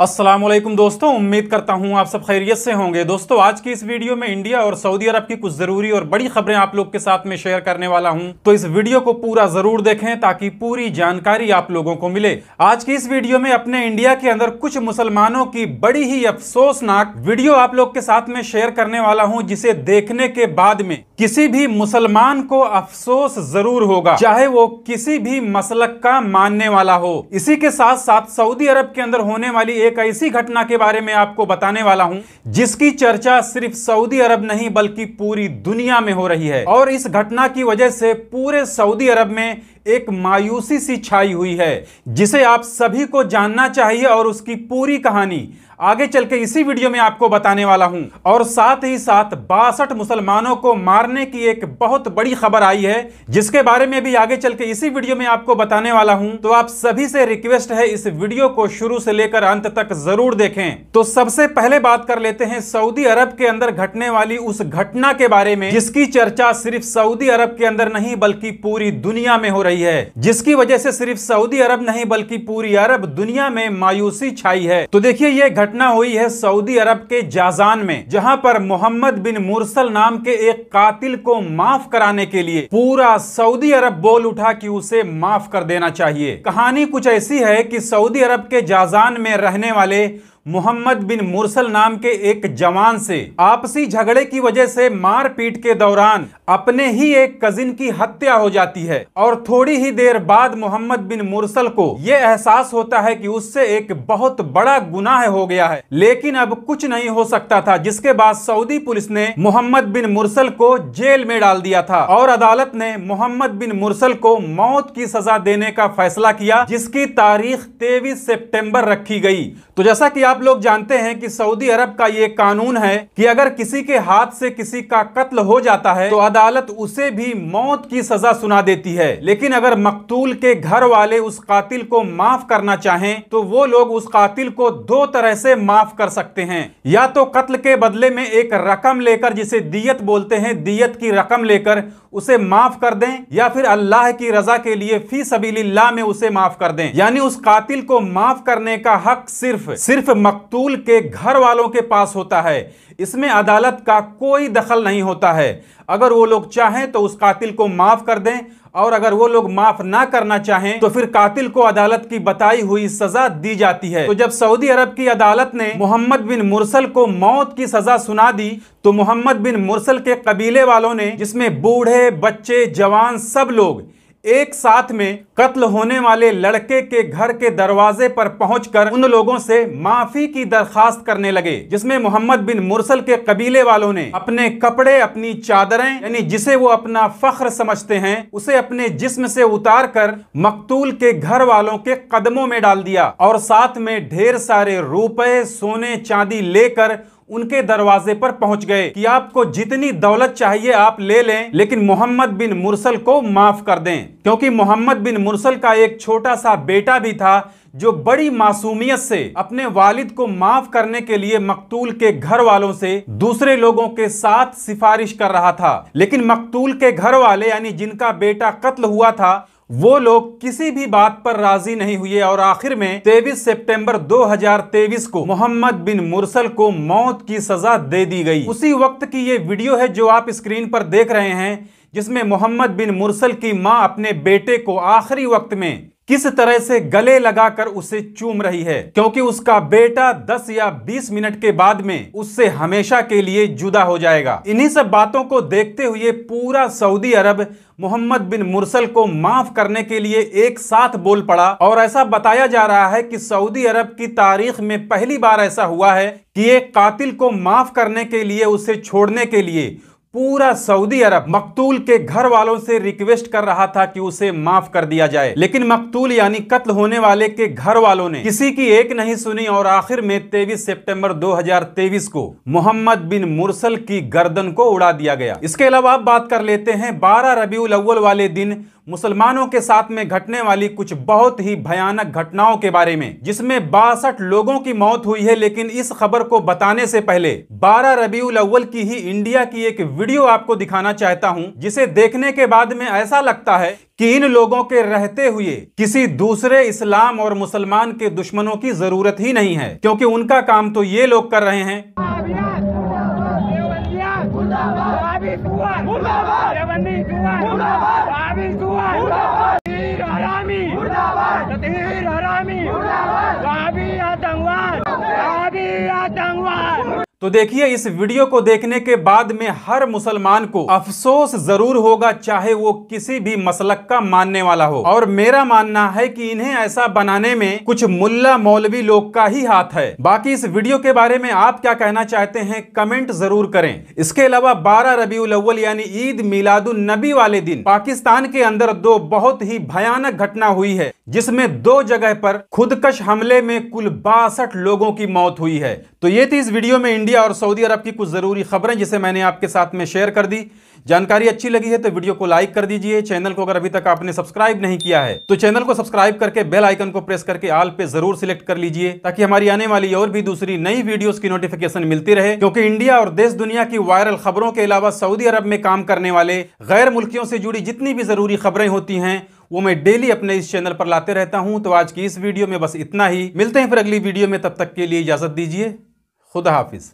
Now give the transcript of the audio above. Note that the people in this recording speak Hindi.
असलम दोस्तों उम्मीद करता हूँ आप सब खैरियत से होंगे दोस्तों आज की इस वीडियो में इंडिया और सऊदी अरब की कुछ ज़रूरी और बड़ी खबरें आप लोग के साथ में शेयर करने वाला हूँ तो इस वीडियो को पूरा ज़रूर देखें ताकि पूरी जानकारी आप लोगों को मिले आज की इस वीडियो में अपने इंडिया के अंदर कुछ मुसलमानों की बड़ी ही अफसोसनाक वीडियो आप लोग के साथ में शेयर करने वाला हूँ जिसे देखने के बाद में किसी भी मुसलमान को अफसोस जरूर होगा चाहे वो किसी भी मसलक का मानने वाला हो इसी के साथ साथ सऊदी अरब के अंदर होने वाली एक ऐसी घटना के बारे में आपको बताने वाला हूं जिसकी चर्चा सिर्फ सऊदी अरब नहीं बल्कि पूरी दुनिया में हो रही है और इस घटना की वजह से पूरे सऊदी अरब में एक मायूसी सी छाई हुई है जिसे आप सभी को जानना चाहिए और उसकी पूरी कहानी आगे चल के इसी वीडियो में आपको बताने वाला हूं और साथ ही साथ बासठ मुसलमानों को मारने की एक बहुत बड़ी खबर आई है जिसके बारे में भी आगे चल के इसी वीडियो में आपको बताने वाला हूं तो आप सभी से रिक्वेस्ट है इस वीडियो को शुरू से लेकर अंत तक जरूर देखें तो सबसे पहले बात कर लेते हैं सऊदी अरब के अंदर घटने वाली उस घटना के बारे में जिसकी चर्चा सिर्फ सऊदी अरब के अंदर नहीं बल्कि पूरी दुनिया में हो रही रही है जिसकी वजह से सिर्फ सऊदी अरब नहीं बल्कि पूरी अरब दुनिया में मायूसी छाई है तो देखिए यह घटना हुई है सऊदी अरब के जाजान में जहां पर मोहम्मद बिन मुरसल नाम के एक कातिल को माफ कराने के लिए पूरा सऊदी अरब बोल उठा की उसे माफ कर देना चाहिए कहानी कुछ ऐसी है की सऊदी अरब के जाजान में रहने वाले मोहम्मद बिन मुरसल नाम के एक जवान से आपसी झगड़े की वजह से मारपीट के दौरान अपने ही एक कजिन की हत्या हो जाती है और थोड़ी ही देर बाद मोहम्मद बिन मुरसल को यह एहसास होता है कि उससे एक बहुत बड़ा गुनाह हो गया है लेकिन अब कुछ नहीं हो सकता था जिसके बाद सऊदी पुलिस ने मोहम्मद बिन मुरसल को जेल में डाल दिया था और अदालत ने मोहम्मद बिन मुरसल को मौत की सजा देने का फैसला किया जिसकी तारीख तेईस सेप्टेम्बर रखी गई तो जैसा की आप लोग जानते हैं कि सऊदी अरब का ये कानून है कि अगर किसी के हाथ से किसी का कत्ल हो जाता है तो अदालत उसे भी मौत की सजा सुना देती है लेकिन अगर मकतूल के घर वाले उस कातिल को माफ करना चाहें तो वो लोग उस कातिल को दो तरह से माफ कर सकते हैं या तो कत्ल के बदले में एक रकम लेकर जिसे दियत बोलते हैं दियत की रकम लेकर उसे माफ कर दें या फिर अल्लाह की रजा के लिए फी सबीला में उसे माफ कर दें यानी उस कातिल को माफ करने का हक सिर्फ सिर्फ मकतूल के घर वालों के पास होता है इसमें अदालत का कोई दखल नहीं होता है अगर वो लोग चाहें तो उस कातिल को माफ़ कर दें और अगर वो लोग माफ ना करना चाहें तो फिर कातिल को अदालत की बताई हुई सजा दी जाती है तो जब सऊदी अरब की अदालत ने मोहम्मद बिन मुरसल को मौत की सजा सुना दी तो मोहम्मद बिन मुरसल के कबीले वालों ने जिसमें बूढ़े बच्चे जवान सब लोग एक साथ में कत्ल होने वाले लड़के के घर के दरवाजे पर पहुंचकर उन लोगों से माफी की दरखास्त करने लगे जिसमें मोहम्मद बिन मुरसल के कबीले वालों ने अपने कपड़े अपनी चादरें यानी जिसे वो अपना फख्र समझते हैं उसे अपने जिस्म से उतार कर मकतूल के घर वालों के कदमों में डाल दिया और साथ में ढेर सारे रुपए सोने चांदी लेकर उनके दरवाजे पर पहुंच गए कि आपको जितनी दौलत चाहिए आप ले लें लेकिन मोहम्मद बिन मुरसल को माफ कर दें क्योंकि मोहम्मद बिन मुरसल का एक छोटा सा बेटा भी था जो बड़ी मासूमियत से अपने वालिद को माफ करने के लिए मकतूल के घर वालों से दूसरे लोगों के साथ सिफारिश कर रहा था लेकिन मकतूल के घर वाले यानी जिनका बेटा कत्ल हुआ था वो लोग किसी भी बात पर राजी नहीं हुए और आखिर में 23 सितंबर 2023 को मोहम्मद बिन मुरसल को मौत की सजा दे दी गई उसी वक्त की ये वीडियो है जो आप स्क्रीन पर देख रहे हैं जिसमें मोहम्मद बिन मुरसल की मां अपने बेटे को आखिरी वक्त में किस तरह से गले लगाकर उसे चूम रही है क्योंकि उसका बेटा 10 या 20 मिनट के बाद में उससे हमेशा के लिए जुदा हो जाएगा इन्हीं सब बातों को देखते हुए पूरा Saudi Arab Mohammed bin Mursal को माफ करने के लिए एक साथ बोल पड़ा और ऐसा बताया जा रहा है कि सऊदी अरब की तारीख में पहली बार ऐसा हुआ है कि एक कातिल को माफ करने के लिए उसे छोड़ने के लिए पूरा सऊदी अरब मकतूल के घर वालों से रिक्वेस्ट कर रहा था कि उसे माफ कर दिया जाए लेकिन मकतूल यानी कत्ल होने वाले के घर वालों ने किसी की एक नहीं सुनी और आखिर में 23 सितंबर 2023 को मोहम्मद बिन मुरसल की गर्दन को उड़ा दिया गया इसके अलावा आप बात कर लेते हैं 12 रबी अव्वल वाले दिन मुसलमानों के साथ में घटने वाली कुछ बहुत ही भयानक घटनाओं के बारे में जिसमें बासठ लोगों की मौत हुई है लेकिन इस खबर को बताने से पहले 12 रबीउल अव्वल की ही इंडिया की एक वीडियो आपको दिखाना चाहता हूं जिसे देखने के बाद में ऐसा लगता है कि इन लोगों के रहते हुए किसी दूसरे इस्लाम और मुसलमान के दुश्मनों की जरूरत ही नहीं है क्योंकि उनका काम तो ये लोग कर रहे हैं आभी दुआ, आभी दुआ, तहरीर हरामी गावी आतंकवाद आतंकवाद तो देखिए इस वीडियो को देखने के बाद में हर मुसलमान को अफसोस जरूर होगा चाहे वो किसी भी मसलक का मानने वाला हो और मेरा मानना है कि इन्हें ऐसा बनाने में कुछ मुल्ला मौलवी लोग का ही हाथ है बाकी इस वीडियो के बारे में आप क्या कहना चाहते हैं कमेंट जरूर करें इसके अलावा बारह रबी अव्वल यानी ईद मिलादुल नबी वाले दिन पाकिस्तान के अंदर दो बहुत ही भयानक घटना हुई है जिसमे दो जगह पर खुदकश हमले में कुल बासठ लोगों की मौत हुई है तो ये थी इस वीडियो में इंडिया और सऊदी अरब की कुछ ज़रूरी खबरें जिसे मैंने आपके साथ में शेयर कर दी जानकारी अच्छी लगी है तो वीडियो को लाइक कर दीजिए चैनल को अगर अभी तक आपने सब्सक्राइब नहीं किया है तो चैनल को सब्सक्राइब करके बेल आइकन को प्रेस करके आल पे जरूर सिलेक्ट कर लीजिए ताकि हमारी आने वाली और भी दूसरी नई वीडियोस की नोटिफिकेशन मिलती रहे क्योंकि इंडिया और देश दुनिया की वायरल खबरों के अलावा सऊदी अरब में काम करने वाले गैर मुल्कियों से जुड़ी जितनी भी ज़रूरी खबरें होती हैं वो मैं डेली अपने इस चैनल पर लाते रहता हूँ तो आज की इस वीडियो में बस इतना ही मिलते हैं फिर अगली वीडियो में तब तक के लिए इजाज़त दीजिए खुदा हाफिज़